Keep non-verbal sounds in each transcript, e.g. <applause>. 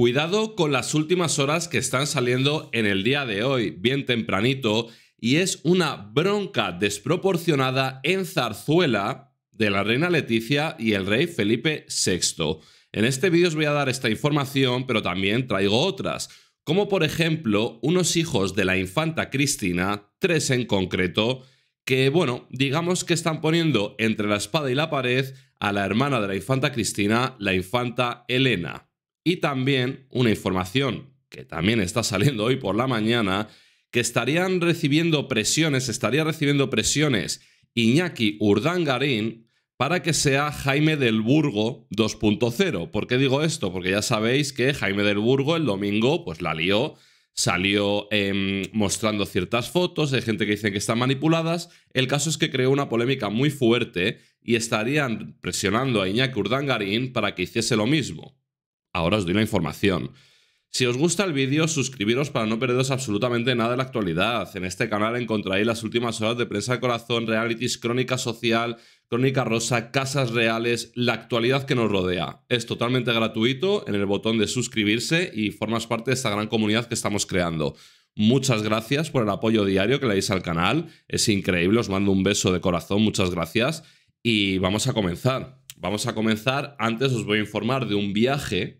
Cuidado con las últimas horas que están saliendo en el día de hoy, bien tempranito, y es una bronca desproporcionada en Zarzuela de la reina Leticia y el rey Felipe VI. En este vídeo os voy a dar esta información, pero también traigo otras, como por ejemplo unos hijos de la infanta Cristina, tres en concreto, que bueno, digamos que están poniendo entre la espada y la pared a la hermana de la infanta Cristina, la infanta Elena. Y también una información que también está saliendo hoy por la mañana, que estarían recibiendo presiones, estaría recibiendo presiones Iñaki Urdangarín para que sea Jaime del Burgo 2.0. ¿Por qué digo esto? Porque ya sabéis que Jaime del Burgo el domingo pues la lió, salió em, mostrando ciertas fotos de gente que dicen que están manipuladas. El caso es que creó una polémica muy fuerte y estarían presionando a Iñaki Urdangarín para que hiciese lo mismo. Ahora os doy la información. Si os gusta el vídeo, suscribiros para no perderos absolutamente nada de la actualidad. En este canal encontraréis las últimas horas de Prensa de Corazón, realities, crónica social, crónica rosa, casas reales, la actualidad que nos rodea. Es totalmente gratuito en el botón de suscribirse y formas parte de esta gran comunidad que estamos creando. Muchas gracias por el apoyo diario que le dais al canal. Es increíble, os mando un beso de corazón, muchas gracias. Y vamos a comenzar. Vamos a comenzar. Antes os voy a informar de un viaje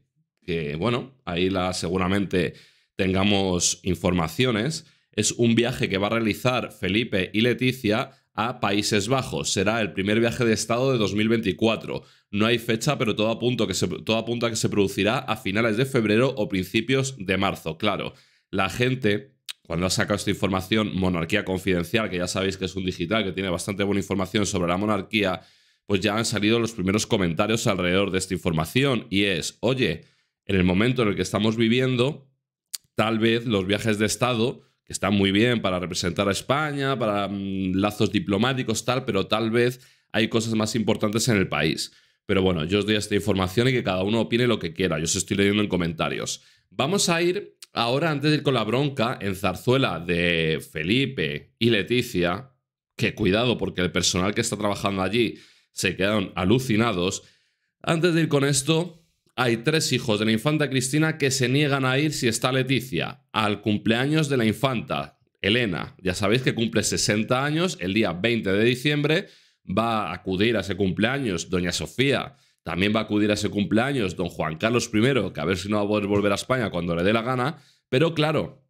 que, bueno, ahí la, seguramente tengamos informaciones, es un viaje que va a realizar Felipe y Leticia a Países Bajos. Será el primer viaje de Estado de 2024. No hay fecha, pero todo apunta, que se, todo apunta que se producirá a finales de febrero o principios de marzo. Claro, la gente, cuando ha sacado esta información, Monarquía Confidencial, que ya sabéis que es un digital que tiene bastante buena información sobre la monarquía, pues ya han salido los primeros comentarios alrededor de esta información y es, oye, en el momento en el que estamos viviendo, tal vez los viajes de Estado, que están muy bien para representar a España, para mm, lazos diplomáticos, tal, pero tal vez hay cosas más importantes en el país. Pero bueno, yo os doy esta información y que cada uno opine lo que quiera. Yo os estoy leyendo en comentarios. Vamos a ir ahora, antes de ir con la bronca, en zarzuela de Felipe y Leticia. Que cuidado, porque el personal que está trabajando allí se quedaron alucinados. Antes de ir con esto, hay tres hijos de la infanta Cristina que se niegan a ir si está Leticia, al cumpleaños de la infanta, Elena. Ya sabéis que cumple 60 años, el día 20 de diciembre va a acudir a ese cumpleaños doña Sofía, también va a acudir a ese cumpleaños don Juan Carlos I, que a ver si no va a poder volver a España cuando le dé la gana, pero claro,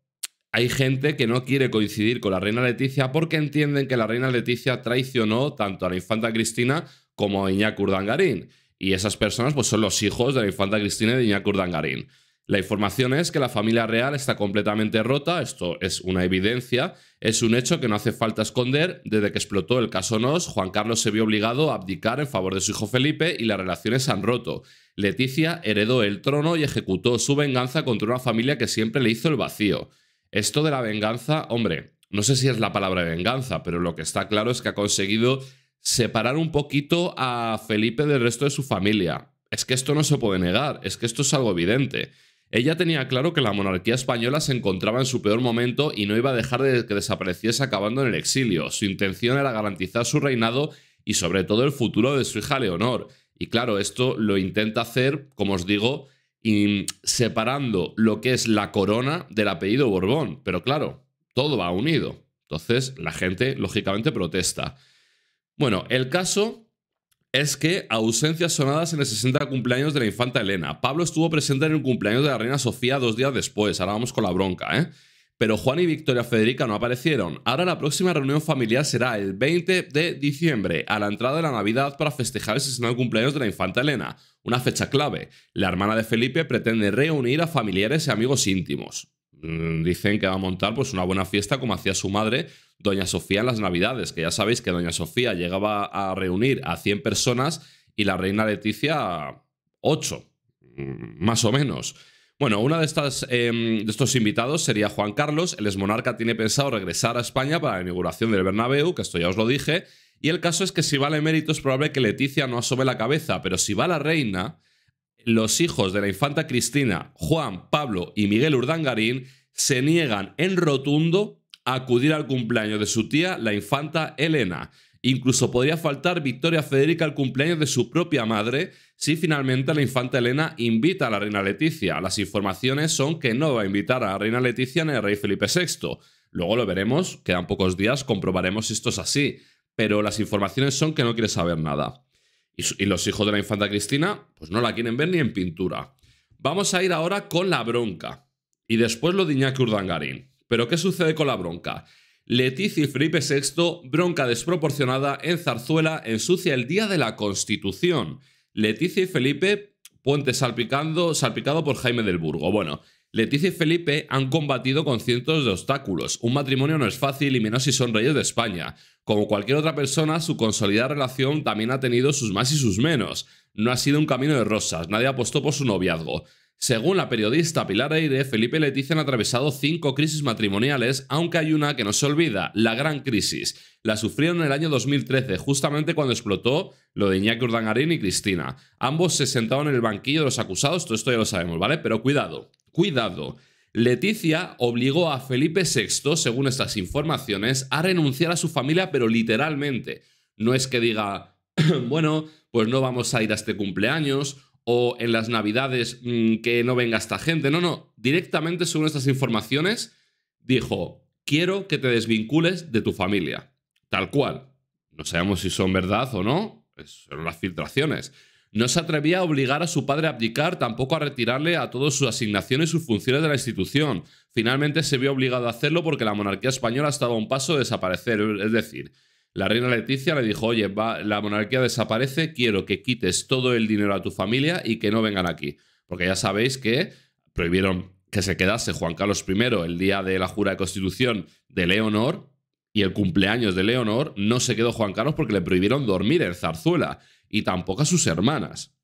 hay gente que no quiere coincidir con la reina Leticia porque entienden que la reina Leticia traicionó tanto a la infanta Cristina como a Iñaki Urdangarín. Y esas personas pues, son los hijos de la infanta Cristina y de Iñakur Dangarín. La información es que la familia real está completamente rota, esto es una evidencia, es un hecho que no hace falta esconder. Desde que explotó el caso Nos, Juan Carlos se vio obligado a abdicar en favor de su hijo Felipe y las relaciones se han roto. Leticia heredó el trono y ejecutó su venganza contra una familia que siempre le hizo el vacío. Esto de la venganza, hombre, no sé si es la palabra venganza, pero lo que está claro es que ha conseguido separar un poquito a Felipe del resto de su familia. Es que esto no se puede negar, es que esto es algo evidente. Ella tenía claro que la monarquía española se encontraba en su peor momento y no iba a dejar de que desapareciese acabando en el exilio. Su intención era garantizar su reinado y sobre todo el futuro de su hija Leonor. Y claro, esto lo intenta hacer, como os digo, separando lo que es la corona del apellido Borbón. Pero claro, todo va unido. Entonces la gente, lógicamente, protesta. Bueno, el caso es que ausencias sonadas en el 60 cumpleaños de la infanta Elena. Pablo estuvo presente en el cumpleaños de la reina Sofía dos días después, ahora vamos con la bronca, ¿eh? Pero Juan y Victoria Federica no aparecieron. Ahora la próxima reunión familiar será el 20 de diciembre, a la entrada de la Navidad, para festejar el 60 cumpleaños de la infanta Elena, una fecha clave. La hermana de Felipe pretende reunir a familiares y amigos íntimos. Mm, dicen que va a montar pues una buena fiesta como hacía su madre, Doña Sofía, en las Navidades, que ya sabéis que Doña Sofía llegaba a reunir a 100 personas y la reina Leticia 8, mm, más o menos. Bueno, uno de, estas, em, de estos invitados sería Juan Carlos. El exmonarca tiene pensado regresar a España para la inauguración del Bernabéu, que esto ya os lo dije. Y el caso es que si va mérito es probable que Leticia no asome la cabeza, pero si va la reina, los hijos de la infanta Cristina, Juan, Pablo y Miguel Urdangarín, se niegan en rotundo a acudir al cumpleaños de su tía, la infanta Elena. Incluso podría faltar Victoria Federica al cumpleaños de su propia madre si finalmente la infanta Elena invita a la reina Leticia. Las informaciones son que no va a invitar a la reina Leticia ni el rey Felipe VI. Luego lo veremos, quedan pocos días, comprobaremos si esto es así. Pero las informaciones son que no quiere saber nada. Y, los hijos de la infanta Cristina, pues no la quieren ver ni en pintura. Vamos a ir ahora con la bronca. Y después lo de Iñaki Urdangarín. Pero ¿qué sucede con la bronca? Leticia y Felipe VI, bronca desproporcionada en Zarzuela, ensucia el día de la Constitución. Leticia y Felipe, puente salpicando, salpicado por Jaime del Burgo. Bueno, Leticia y Felipe han combatido con cientos de obstáculos. Un matrimonio no es fácil y menos si son reyes de España. Como cualquier otra persona, su consolidada relación también ha tenido sus más y sus menos. No ha sido un camino de rosas, nadie apostó por su noviazgo. Según la periodista Pilar Aire, Felipe y Leticia han atravesado cinco crisis matrimoniales, aunque hay una que no se olvida, la gran crisis. La sufrieron en el año 2013, justamente cuando explotó lo de Iñaki Urdangarín y Cristina. Ambos se sentaron en el banquillo de los acusados, todo esto ya lo sabemos, ¿vale? Pero cuidado, Cuidado. Leticia obligó a Felipe VI, según estas informaciones, a renunciar a su familia, pero literalmente. No es que diga, <clears throat> bueno, pues no vamos a ir a este cumpleaños o en las navidades mm, que no venga esta gente. No, no, directamente según estas informaciones, dijo, quiero que te desvincules de tu familia. Tal cual. No sabemos si son verdad o no, son las filtraciones. No se atrevía a obligar a su padre a abdicar, tampoco a retirarle a todos sus asignaciones y sus funciones de la institución. Finalmente se vio obligado a hacerlo porque la monarquía española estaba a un paso de desaparecer. Es decir, la reina Leticia le dijo, oye, va, la monarquía desaparece, quiero que quites todo el dinero a tu familia y que no vengan aquí. Porque ya sabéis que prohibieron que se quedase Juan Carlos I el día de la jura de constitución de Leonor, y el cumpleaños de Leonor, no se quedó Juan Carlos porque le prohibieron dormir en Zarzuela y tampoco a sus hermanas.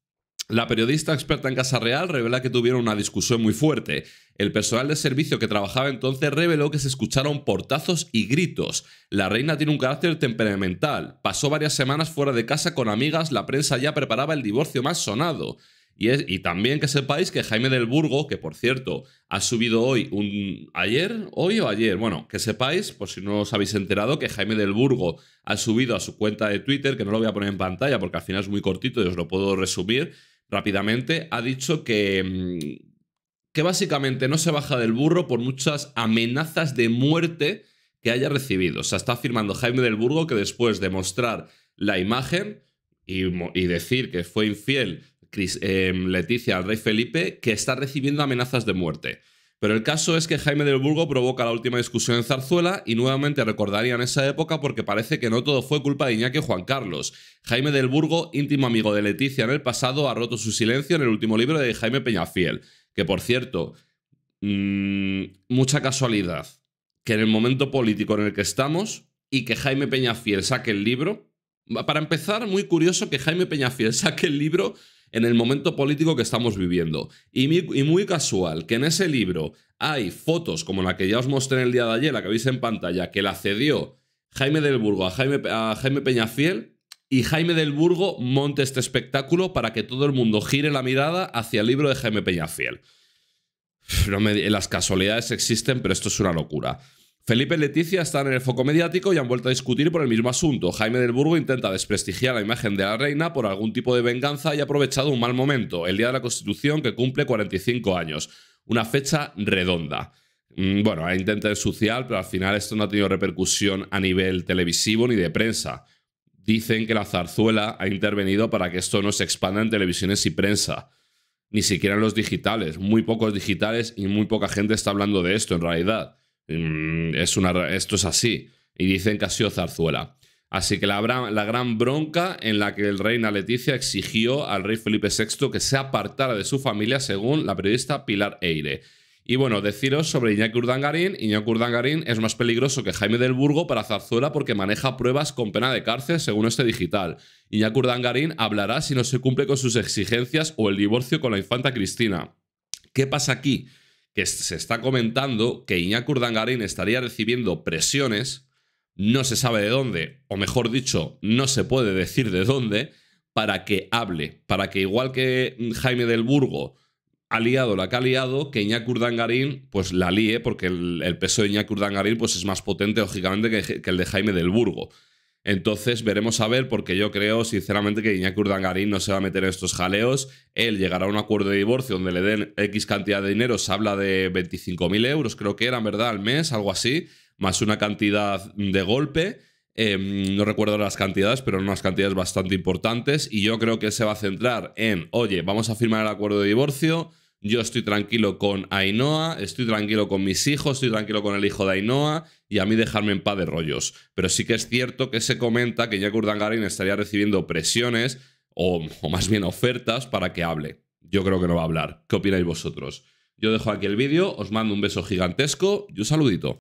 La periodista experta en Casa Real revela que tuvieron una discusión muy fuerte. El personal de servicio que trabajaba entonces reveló que se escucharon portazos y gritos. La reina tiene un carácter temperamental. Pasó varias semanas fuera de casa con amigas, la prensa ya preparaba el divorcio más sonado. Y, también que sepáis que Jaime del Burgo, que por cierto ha subido hoy, un, ayer, hoy o ayer, bueno, que sepáis, por si no os habéis enterado, que Jaime del Burgo ha subido a su cuenta de Twitter, que no lo voy a poner en pantalla porque al final es muy cortito y os lo puedo resumir rápidamente, ha dicho que, mm, que básicamente no se baja del burro por muchas amenazas de muerte que haya recibido. O sea, está afirmando Jaime del Burgo que después de mostrar la imagen y, y decir que fue infiel Em, Leticia al rey Felipe que está recibiendo amenazas de muerte. Pero el caso es que Jaime del Burgo provoca la última discusión en Zarzuela y nuevamente recordarían esa época porque parece que no todo fue culpa de Iñaki Juan Carlos. Jaime del Burgo, íntimo amigo de Leticia en el pasado, ha roto su silencio en el último libro de Jaime Peñafiel. Que por cierto, mm, mucha casualidad que en el momento político en el que estamos y que Jaime Peñafiel saque el libro. Para empezar, muy curioso que Jaime Peñafiel saque el libro en el momento político que estamos viviendo. Y, muy casual que en ese libro hay fotos como la que ya os mostré el día de ayer, la que veis en pantalla, que la cedió Jaime del Burgo a Jaime, a Jaime Peñafiel, y Jaime del Burgo monte este espectáculo para que todo el mundo gire la mirada hacia el libro de Jaime Peñafiel. las casualidades existen, pero esto es una locura. Felipe y Leticia están en el foco mediático y han vuelto a discutir por el mismo asunto. Jaime del Burgo intenta desprestigiar la imagen de la reina por algún tipo de venganza y ha aprovechado un mal momento, el día de la Constitución que cumple 45 años. Una fecha redonda. Mm, bueno, ha intentado ensuciar, pero al final esto no ha tenido repercusión a nivel televisivo ni de prensa. Dicen que la zarzuela ha intervenido para que esto no se expanda en televisiones y prensa. Ni siquiera en los digitales. Muy pocos digitales y muy poca gente está hablando de esto en realidad. Mm, es una, esto es así. Y dicen que ha sido Zarzuela. Así que la, gran bronca en la que el reina Leticia exigió al rey Felipe VI que se apartara de su familia, según la periodista Pilar Eire. Y bueno, deciros sobre Iñaki Urdangarín. Iñaki Urdangarín es más peligroso que Jaime del Burgo para Zarzuela porque maneja pruebas con pena de cárcel, según este digital. Iñaki Urdangarín hablará si no se cumple con sus exigencias o el divorcio con la infanta Cristina. ¿Qué pasa aquí? que se está comentando que Iñaki Urdangarín estaría recibiendo presiones, no se sabe de dónde, o mejor dicho, no se puede decir de dónde, para que hable, para que igual que Jaime del Burgo ha liado la que ha liado, que Iñaki Urdangarín pues la líe, porque el, peso de Iñaki Urdangarín pues, es más potente, lógicamente, que el de Jaime del Burgo. Entonces veremos a ver, porque yo creo sinceramente que Iñaki Urdangarín no se va a meter en estos jaleos. Él llegará a un acuerdo de divorcio donde le den X cantidad de dinero, se habla de 25.000 euros, creo que eran, ¿verdad? Al mes, algo así, más una cantidad de golpe. Em, no recuerdo las cantidades, pero unas cantidades bastante importantes. Y yo creo que se va a centrar en, oye, vamos a firmar el acuerdo de divorcio yo estoy tranquilo con Ainhoa, estoy tranquilo con mis hijos, estoy tranquilo con el hijo de Ainhoa y a mí dejarme en paz de rollos. Pero sí que es cierto que se comenta que Jack Urdangarin estaría recibiendo presiones o, o, más bien ofertas para que hable. Yo creo que no va a hablar. ¿Qué opináis vosotros? Yo dejo aquí el vídeo, os mando un beso gigantesco y un saludito.